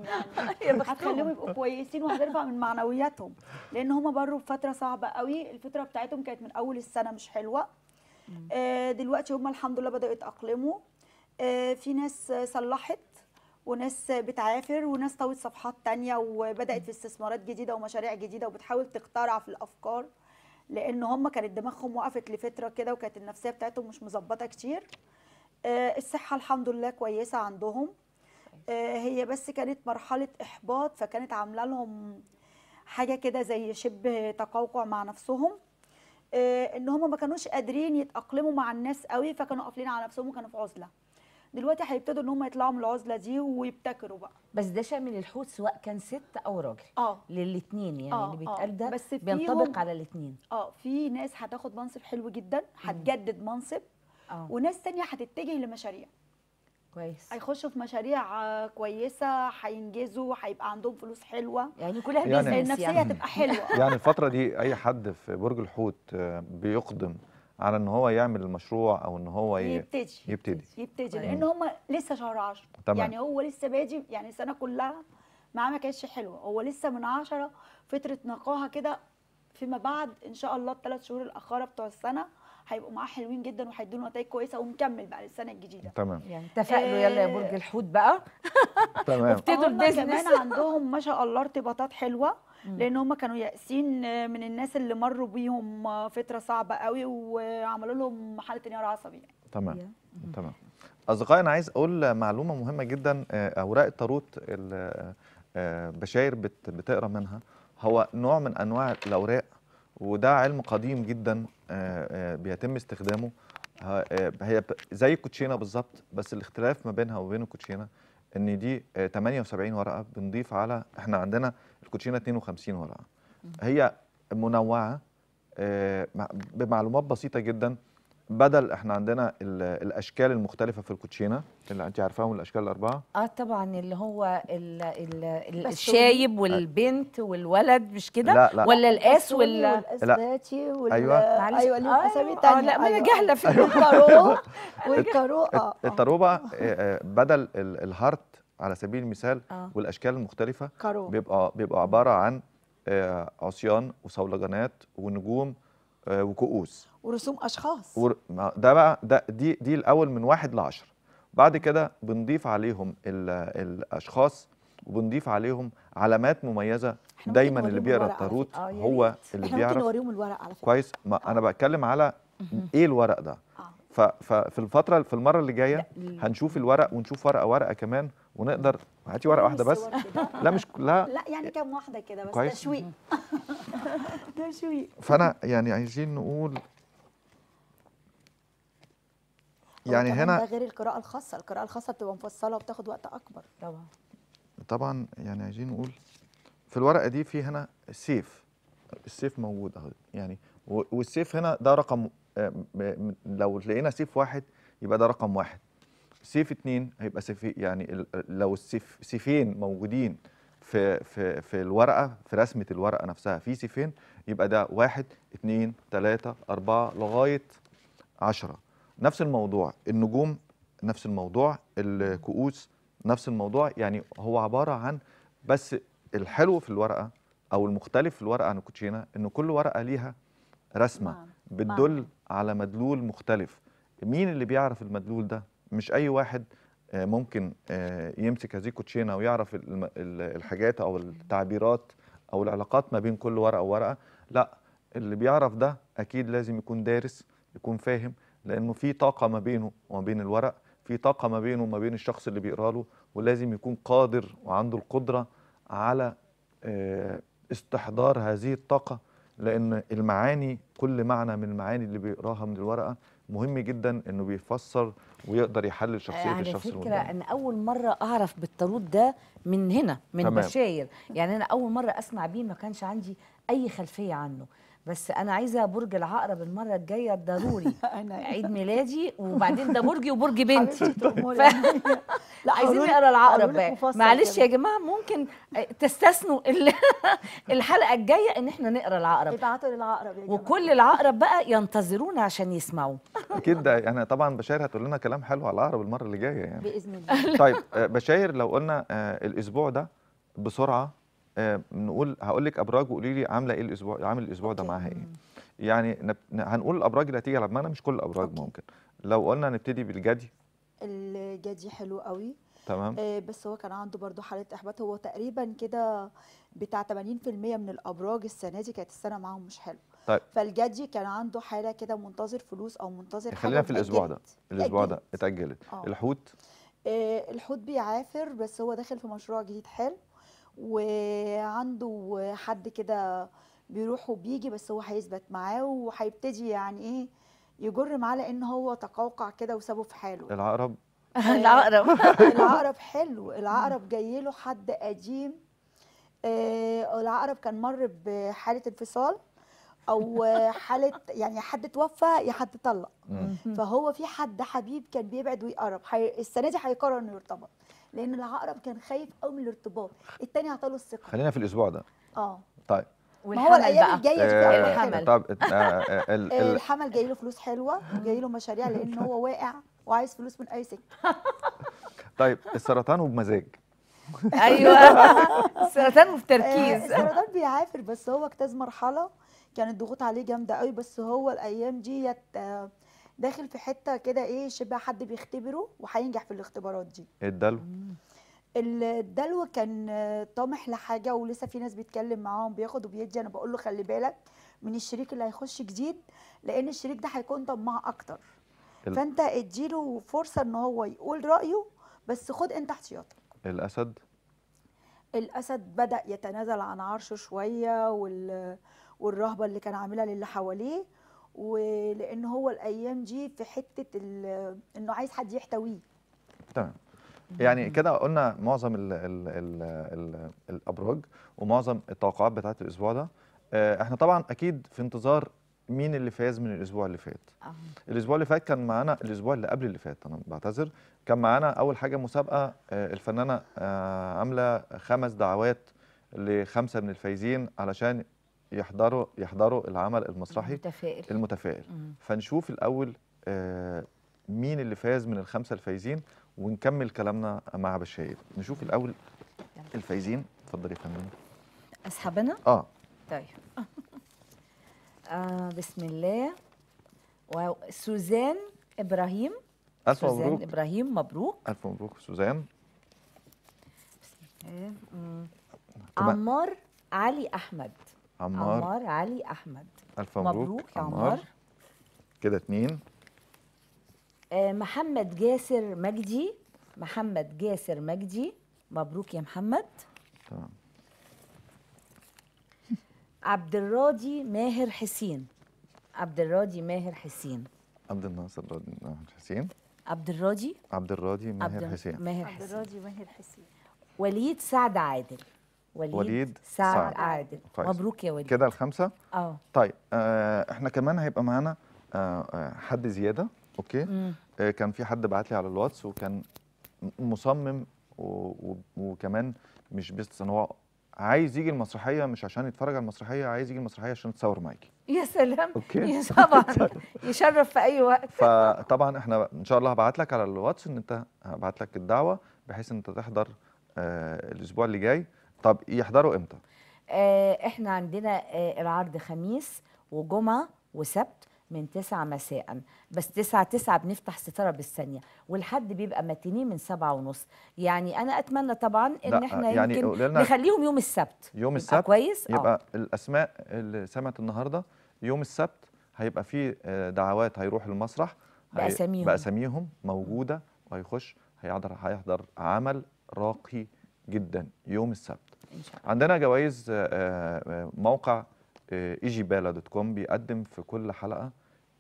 Speaker 3: يعني هتخليهم يبقوا كويسين وهترفع من معنوياتهم لان هم بروا بفتره صعبه قوي الفتره بتاعتهم كانت من اول السنه مش حلوه آه دلوقتي هم الحمد لله بداوا يتاقلموا آه في ناس صلحت وناس بتعافر وناس طوت صفحات تانية وبدأت في استثمارات جديدة ومشاريع جديدة وبتحاول تخترع في الأفكار لأن هم كانت دماغهم وقفت لفترة كده وكانت النفسية بتاعتهم مش مظبطة كتير آه، الصحة الحمد لله كويسة عندهم آه، هي بس كانت مرحلة إحباط فكانت عاملة لهم حاجة كده زي شبه تقوقع مع نفسهم آه، ان هم ما كانوش قادرين يتأقلموا مع الناس قوي فكانوا قافلين على نفسهم وكانوا في عزلة دلوقتي هيبتدوا ان هم يطلعوا من العزله دي ويبتكروا بقى
Speaker 2: بس ده شامل الحوت سواء كان ست او راجل اه للاثنين يعني آه اللي بيتقال آه. ده بس بينطبق على الاثنين
Speaker 3: اه في ناس هتاخد منصب حلو جدا هتجدد منصب آه. وناس تانية هتتجه لمشاريع كويس هيخشوا في مشاريع كويسه هينجزوا هيبقى عندهم فلوس حلوه يعني كلها يعني, يعني النفسيه هتبقى حلوه يعني
Speaker 1: الفتره دي اي حد في برج الحوت آه، بيقدم على ان هو يعمل المشروع او ان هو يبتدي يبتدي
Speaker 3: يبتدي لان طيب. هم لسه شهر 10 يعني هو لسه بادي يعني السنه كلها معاه ما كانتش حلوه هو لسه من 10 فتره نقاهه كده فيما بعد ان شاء الله الثلاث شهور الاخيره بتوع السنه هيبقوا معاه حلوين جدا وهيدوا نتائج كويسه ومكمل بقى للسنه الجديده
Speaker 2: تمام يعني اتفقنا يلا يا برج الحوت بقى تمام ابتدوا البيزنس كمان
Speaker 3: عندهم ما شاء الله ارتباطات حلوه لان هم كانوا يائسين من الناس اللي مروا بيهم فتره صعبه قوي وعملوا لهم حاله انهيار عصبي يعني. تمام
Speaker 1: تمام اصدقائي انا عايز اقول معلومه مهمه جدا آه، اوراق التاروت البشاير آه، بتقرا منها هو نوع من انواع الاوراق وده علم قديم جدا آه، بيتم استخدامه هي زي الكوتشينه بالظبط بس الاختلاف ما بينها وبين الكوتشينه ان دي 78 ورقه بنضيف على احنا عندنا الكوتشينه 52 ورقه هي منوعه آه، بمعلومات بسيطه جدا بدل احنا عندنا الاشكال المختلفه في الكوتشينه اللي انت عارفاهم الاشكال الاربعه اه
Speaker 2: طبعا اللي هو الـ الـ الشايب والبنت والولد مش كده لا لا ولا القاس ولا الاسداتي وال ايوه معلش ايوه ليهم اسامي ثانيه آه، لا ما انا أيوة. جاهله
Speaker 3: في
Speaker 1: أيوة. الطروبه والطروقه الطروبه بدل الهارت على سبيل المثال آه. والاشكال المختلفه كارو. بيبقى بيبقى عباره عن آه، عصيان وصولجانات ونجوم آه، وكؤوس
Speaker 3: ورسوم اشخاص ور...
Speaker 1: ده بقى ده دي دي الاول من واحد لعشر بعد كده بنضيف عليهم الـ الاشخاص وبنضيف عليهم علامات مميزه دايما اللي بيقرا التاروت آه هو اللي احنا بيعرف ممكن نوريهم الورق على فكره كويس ما آه. انا بتكلم على ايه الورق ده آه. ففي الفتره في المره اللي جايه هنشوف الورق ونشوف ورقه ورقه كمان ونقدر هاتي ورقه واحده بس لا مش كلها لا
Speaker 3: يعني كام واحده كده بس كويس. تشويق تشويق
Speaker 1: فانا يعني عايزين نقول يعني هنا ده
Speaker 3: غير القراءه الخاصه القراءه الخاصه بتبقى مفصله وبتاخد وقت اكبر
Speaker 2: طبعا
Speaker 1: طبعا يعني عايزين نقول في الورقه دي في هنا السيف السيف موجود اهو يعني والسيف هنا ده رقم آه، لو لقينا سيف واحد يبقى ده رقم واحد سيف اتنين هيبقى سيف ايه؟ يعني لو السيف سيفين موجودين في في في الورقه في رسمه الورقه نفسها في سيفين يبقى ده واحد اتنين تلاته اربعه لغايه عشره نفس الموضوع النجوم نفس الموضوع الكؤوس نفس الموضوع يعني هو عباره عن بس الحلو في الورقه او المختلف في الورقه عن الكوتشينه ان كل ورقه ليها رسمه بتدل على مدلول مختلف مين اللي بيعرف المدلول ده مش اي واحد آه، ممكن آه، يمسك هذه الكوتشينه ويعرف الحاجات او التعبيرات او العلاقات ما بين كل ورقه وورقه لا اللي بيعرف ده اكيد لازم يكون دارس يكون فاهم لانه في طاقه ما بينه وما بين الورق في طاقه ما بينه وما بين الشخص اللي بيقرا له ولازم يكون قادر وعنده القدره على آه، استحضار هذه الطاقه لان المعاني كل معنى من المعاني اللي بيقراها من الورقه مهم جدا انه بيفسر ويقدر يحلل شخصيه يعني الشخص الفكره على
Speaker 2: فكره اول مره اعرف بالطارود ده من هنا من تمام. بشاير يعني انا اول مره اسمع بيه ما كانش عندي اي خلفيه عنه بس انا عايزه برج العقرب المره الجايه ضروري عيد يعني. ميلادي وبعدين ده برجي وبرج بنتي ف... لا عايزين نقرا العقرب بقى معلش يا جماعه ممكن آه، تستثنوا الحلقه الجايه ان احنا نقرا العقرب ابعتوا للعقرب يا جماعه وكل العقرب بقى ينتظرونا عشان يسمعوا
Speaker 1: اكيد ده انا يعني طبعا بشاير هتقول لنا كلام حلو على العقرب المره اللي جايه يعني
Speaker 2: باذن الله طيب
Speaker 1: آه، بشاير لو قلنا آه، الاسبوع ده بسرعه آه، نقول هقول لك ابراج وقولي لي عامله ايه الاسبوع عامل الاسبوع ده معاها ايه يعني هنقول الابراج اللي هتيجي على دماغنا مش كل الابراج أوكي. ممكن لو قلنا نبتدي بالجدي
Speaker 3: الجدي حلو قوي تمام آه بس هو كان عنده برضه حاله احباط هو تقريبا كده بتاع 80% من الابراج السنه دي كانت السنه معاهم مش حلوه طيب فالجدي كان عنده حاله كده منتظر فلوس او منتظر خلينا في الاسبوع ده الاسبوع ده
Speaker 1: اتاجلت آه. الحوت
Speaker 3: آه الحوت بيعافر بس هو داخل في مشروع جديد حلو وعنده حد كده بيروح وبيجي بس هو هيثبت معاه وهيبتدي يعني ايه يجر معاه لان هو تقوقع كده وسابه في حاله يعني. العقرب العقرب العقرب حلو العقرب جاي له حد قديم آه العقرب كان مر بحاله انفصال او حاله يعني حد توفى يا حد طلق فهو في حد حبيب كان بيبعد ويقرب السنه دي هيقرر انه يرتبط لان العقرب كان خايف قوي من الارتباط التاني عطاله الثقه خلينا
Speaker 1: في الاسبوع ده اه طيب
Speaker 3: ما هو الايام الجايه فيها آه، الحمل طب آه، آه، الحمل جاي له فلوس حلوه وجاي له مشاريع لان هو واقع وعايز فلوس من اي سكه
Speaker 1: طيب السرطان وبمزاج
Speaker 2: ايوه السرطان وبتركيز السرطان
Speaker 3: بيعافر بس هو اجتاز مرحله كانت الضغوط عليه جامده قوي بس هو الايام ديت داخل في حته كده ايه شبه حد بيختبره وهينجح في الاختبارات دي الدلو الدلو كان طامح لحاجه ولسه في ناس بيتكلم معاهم بياخد وبيدي انا بقول له خلي بالك من الشريك اللي هيخش جديد لان الشريك ده هيكون طماع اكتر ال... فانت اديله فرصه ان هو يقول رايه بس خد انت احتياطك الاسد الاسد بدا يتنازل عن عرشه شويه وال... والرهبه اللي كان عاملها للي حواليه ولان هو الايام دي في حته انه عايز حد يحتويه
Speaker 1: تمام يعني كده قلنا معظم الـ الـ الـ الـ الابراج ومعظم التوقعات بتاعت الاسبوع ده آه، احنا طبعا اكيد في انتظار مين اللي فاز من الاسبوع اللي فات أه. الاسبوع اللي فات كان معانا الاسبوع اللي قبل اللي فات انا بعتذر كان معانا اول حاجه مسابقه آه، الفنانه آه، عامله خمس دعوات لخمسه من الفايزين علشان يحضروا يحضروا العمل المسرحي المتفائل المتفائل فنشوف الاول آه، مين اللي فاز من الخمسه الفايزين ونكمل كلامنا مع بشاير نشوف الاول الفايزين اتفضلي يا فندم
Speaker 2: اسحب انا اه طيب آه بسم الله وسوزان ابراهيم ألف سوزان مبروك. ابراهيم مبروك
Speaker 1: الف مبروك سوزان
Speaker 2: بسم الله عمار علي احمد عمار عمار علي احمد الف مبروك, مبروك يا عمار, عمار. كده اتنين آه، محمد جاسر مجدي محمد جاسر مجدي مبروك يا محمد تمام عبد الراضي ماهر حسين عبد الراضي ماهر حسين
Speaker 1: عبد الناصر ماهر حسين
Speaker 2: عبد الراضي
Speaker 1: عبد الراضي ماهر حسين ماهر حسين عبد
Speaker 2: الراضي ماهر حسين وليد سعد عادل وليد, وليد سعد, سعد عادل طيب. مبروك يا وليد كده
Speaker 1: الخمسه اه طيب آه احنا كمان هيبقى معانا آه, آه، حد زياده اوكي آه كان في حد بعت لي على الواتس وكان مصمم و... وكمان مش بس ان هو عايز يجي المسرحيه مش عشان يتفرج على المسرحيه عايز يجي المسرحيه عشان يتصور معاكي
Speaker 2: يا سلام أوكي. يا طبعا طيب. يشرف في اي وقت
Speaker 1: فطبعا احنا ان شاء الله هبعت لك على الواتس ان انت هبعت لك الدعوه بحيث ان انت تحضر آه الاسبوع اللي جاي طب يحضروا امتى؟
Speaker 2: آه احنا عندنا آه العرض خميس وجمعه وسبت من 9 مساء بس 9 9 بنفتح ستاره بالثانيه والحد بيبقى متيني من 7 ونص يعني انا اتمنى طبعا ان احنا يعني يمكن نخليهم يوم السبت يوم
Speaker 1: السبت كويس آه. يبقى آه. الاسماء اللي سمعت النهارده يوم السبت هيبقى في آه، دعوات هيروح المسرح باساميهم باساميهم موجوده وهيخش هيحضر هيحضر عمل راقي جدا يوم السبت شاء الله عندنا جوائز آه، آه، موقع آه، ايجيبالا دوت كوم بيقدم في كل حلقه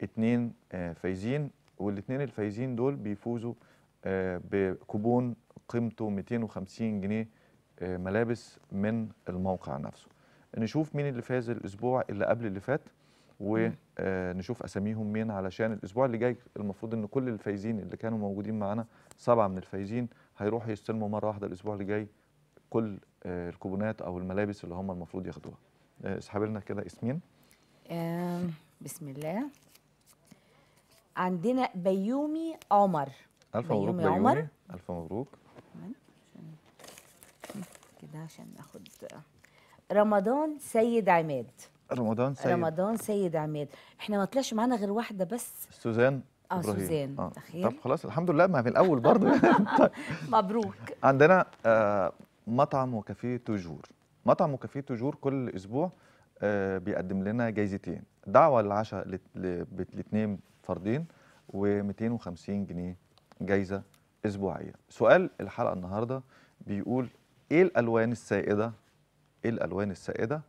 Speaker 1: اثنين فايزين والاثنين الفايزين دول بيفوزوا بكوبون قيمته 250 جنيه ملابس من الموقع نفسه نشوف مين اللي فاز الاسبوع اللي قبل اللي فات ونشوف اساميهم مين علشان الاسبوع اللي جاي المفروض ان كل الفايزين اللي كانوا موجودين معانا سبعه من الفايزين هيروحوا يستلموا مره واحده الاسبوع اللي جاي كل آه، الكوبونات او الملابس اللي هم المفروض ياخدوها آه، اسحبي لنا كده اسمين
Speaker 2: بسم الله عندنا بيومي عمر الف مبروك بيومي, بيومي عمر الف مبروك كده عشان ناخد رمضان سيد عماد
Speaker 1: رمضان سيد رمضان
Speaker 2: سيد عماد احنا ما طلعش معانا غير واحده بس
Speaker 1: سوزان اه سوزان آه. طب خلاص الحمد لله ما في الاول برضه طيب. مبروك عندنا آه مطعم وكافيه توجور مطعم وكافيه توجور كل اسبوع آه، بيقدم لنا جايزتين دعوه للعشاء لاثنين فردين و250 جنيه جايزه اسبوعيه سؤال الحلقه النهارده بيقول ايه الالوان السائده ايه الالوان السائده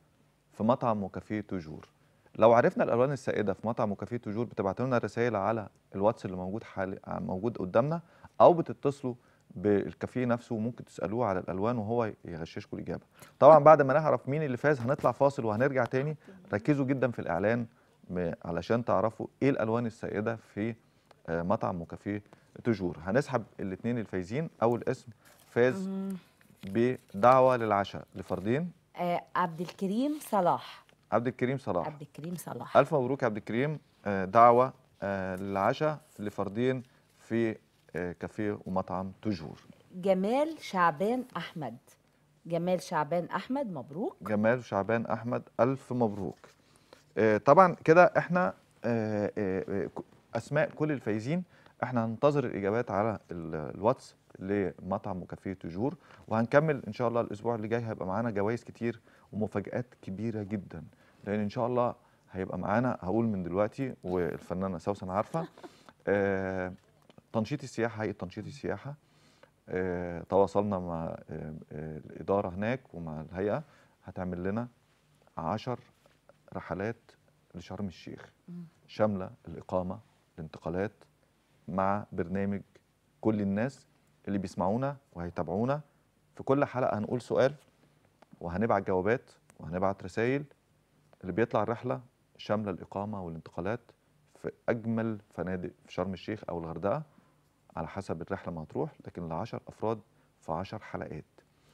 Speaker 1: في مطعم وكافيه توجور لو عرفنا الالوان السائده في مطعم وكافيه توجور بتبعتوا لنا رسائل على الواتس اللي موجود حالي موجود قدامنا او بتتصلوا بالكافيه نفسه وممكن تسالوه على الالوان وهو يغششكم الاجابه طبعا بعد ما نعرف مين اللي فاز هنطلع فاصل وهنرجع تاني ركزوا جدا في الاعلان علشان تعرفوا ايه الالوان السائده في آه، مطعم وكافيه تجور هنسحب الاثنين الفايزين اول اسم فاز بدعوه للعشاء لفردين
Speaker 2: آه، عبد الكريم صلاح
Speaker 1: عبد الكريم صلاح عبد
Speaker 2: الكريم صلاح
Speaker 1: الف مبروك عبد الكريم آه، دعوه للعشاء لفردين في كافيه ومطعم تجور
Speaker 2: جمال شعبان احمد جمال شعبان احمد مبروك
Speaker 1: جمال شعبان احمد الف مبروك آه، طبعا كده احنا آه، آه، اسماء كل الفايزين احنا هننتظر الاجابات على الواتس لمطعم وكافيه تجور وهنكمل ان شاء الله الاسبوع اللي جاي هيبقى معانا جوائز كتير ومفاجات كبيره جدا لان ان شاء الله هيبقى معانا هقول من دلوقتي والفنانه سوسن عارفه تنشيط السياحه هيئه تنشيط السياحه اه تواصلنا مع آه،, اه الاداره هناك ومع الهيئه هتعمل لنا 10 رحلات لشرم الشيخ شامله الاقامه الانتقالات مع برنامج كل الناس اللي بيسمعونا وهيتابعونا في كل حلقه هنقول سؤال وهنبعت جوابات وهنبعت رسائل اللي بيطلع الرحله شامله الاقامه والانتقالات في اجمل فنادق في شرم الشيخ او الغردقه على حسب الرحله ما هتروح لكن العشر 10 افراد في 10 حلقات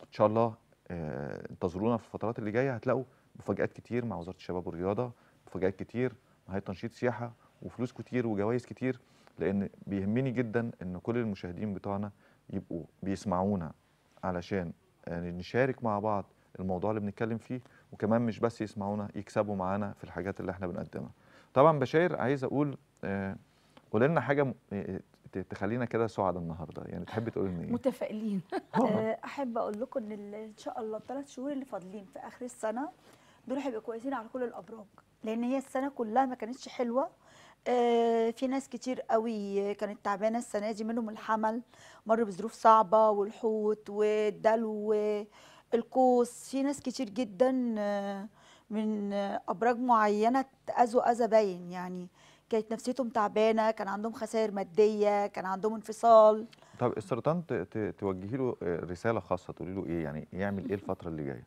Speaker 1: ان شاء الله آه، انتظرونا في الفترات اللي جايه هتلاقوا مفاجات كتير مع وزاره الشباب والرياضه مفاجات كتير مع تنشيط سياحه وفلوس كتير وجوائز كتير لان بيهمني جدا ان كل المشاهدين بتوعنا يبقوا بيسمعونا علشان آه، نشارك مع بعض الموضوع اللي بنتكلم فيه وكمان مش بس يسمعونا يكسبوا معانا في الحاجات اللي احنا بنقدمها طبعا بشاير عايز اقول آه، قول لنا حاجه تخلينا كده سعد النهارده يعني تحبي تقولي لنا ايه
Speaker 2: متفائلين آه،
Speaker 3: احب اقول لكم ان ان شاء الله الثلاث شهور اللي فاضلين في اخر السنه دول هيبقوا كويسين على كل الابراج لان هي السنه كلها ما كانتش حلوه آه، في ناس كتير قوي كانت تعبانه السنه دي منهم الحمل مر بظروف صعبه والحوت والدلو القوس في ناس كتير جدا آه، من ابراج معينه اذوا اذى باين يعني كانت نفسيتهم تعبانه كان عندهم خسائر ماديه كان عندهم انفصال
Speaker 1: طب السرطان توجهي له آه، رساله خاصه تقولي له ايه يعني يعمل ايه الفتره اللي جايه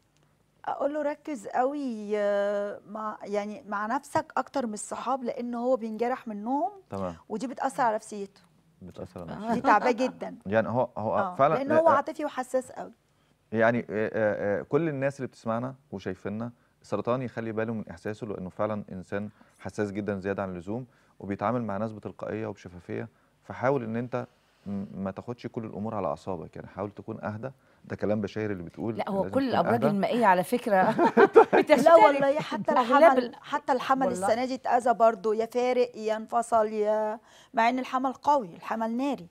Speaker 3: اقول له ركز قوي آه، مع يعني مع نفسك اكتر من الصحاب لان هو بينجرح منهم تمام ودي بتاثر على نفسيته
Speaker 1: بتاثر على نفسيته دي تعبه جدا يعني هو هو آه. فعلا لان آه، هو
Speaker 3: عاطفي وحساس قوي
Speaker 1: يعني كل الناس اللي بتسمعنا وشايفيننا السرطان يخلي باله من احساسه لانه فعلا انسان حساس جدا زياده عن اللزوم وبيتعامل مع ناس بتلقائيه وبشفافيه فحاول ان انت ما تاخدش كل الامور على اعصابك يعني حاول تكون اهدى ده كلام بشاير اللي بتقول لا هو كل الابراج المائيه
Speaker 2: على فكره لا والله حتى
Speaker 3: الحمل حتى الحمل السنه دي اتاذى برضه يا فارق يا انفصل يا مع ان الحمل قوي الحمل ناري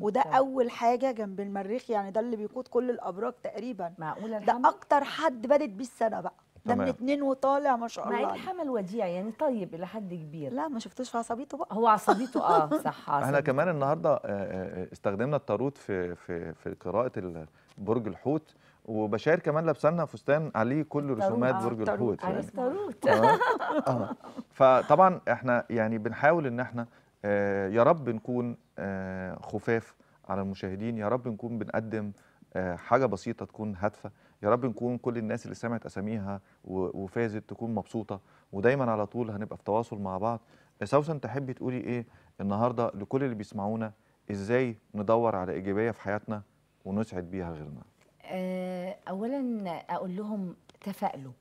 Speaker 3: وده طبعا. اول حاجه جنب المريخ يعني ده اللي بيقود كل الابراج تقريبا معقوله ده اكتر حد بدت بيه السنه بقى ده من اتنين وطالع ما شاء
Speaker 1: الله مع
Speaker 2: الحمل وديع يعني طيب الى حد كبير لا ما شفتوش في عصبيته بقى هو عصبيته اه صح عصبيته. احنا
Speaker 1: كمان النهارده آه، آه، استخدمنا التاروت في في في قراءه برج الحوت وبشاير كمان لابسنا فستان عليه كل رسومات آه، برج الحوت يعني.
Speaker 2: التاروت آه. آه.
Speaker 1: فطبعا احنا يعني بنحاول ان احنا آه يا رب نكون آه خفاف على المشاهدين يا رب نكون بنقدم آه حاجه بسيطه تكون هادفه يا رب نكون كل الناس اللي سمعت اساميها وفازت تكون مبسوطه ودايما على طول هنبقى في تواصل مع بعض سوسن تحبي تقولي ايه النهارده لكل اللي بيسمعونا ازاي ندور على ايجابيه في حياتنا ونسعد بيها غيرنا
Speaker 2: آه، اولا اقول لهم تفائلوا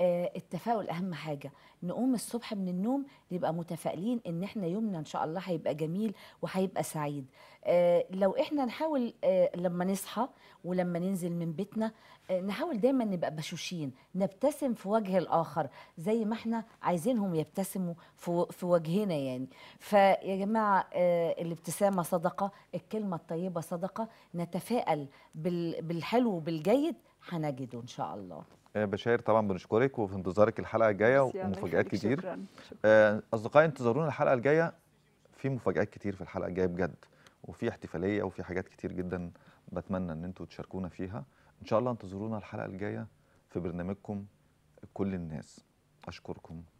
Speaker 2: آه، التفاؤل اهم حاجه نقوم الصبح من النوم نبقى متفائلين ان احنا يومنا ان شاء الله هيبقى جميل وهيبقى سعيد آه، لو احنا نحاول آه، لما نصحى ولما ننزل من بيتنا نحاول دايما نبقى بشوشين نبتسم في وجه الاخر زي ما احنا عايزينهم يبتسموا في وجهنا يعني فيا جماعه الابتسامه صدقه الكلمه الطيبه صدقه نتفائل بالحلو وبالجيد هنجده ان شاء الله
Speaker 1: آه، بشاير طبعا بنشكرك وفي انتظارك الحلقه الجايه ومفاجات كتير شكرا. شكرا. آه، اصدقائي انتظرونا الحلقه الجايه في مفاجات كتير في الحلقه الجايه بجد وفي احتفاليه وفي حاجات كتير جدا بتمنى ان انتم تشاركونا فيها ان شاء الله انتظرونا الحلقه الجايه في برنامجكم كل الناس اشكركم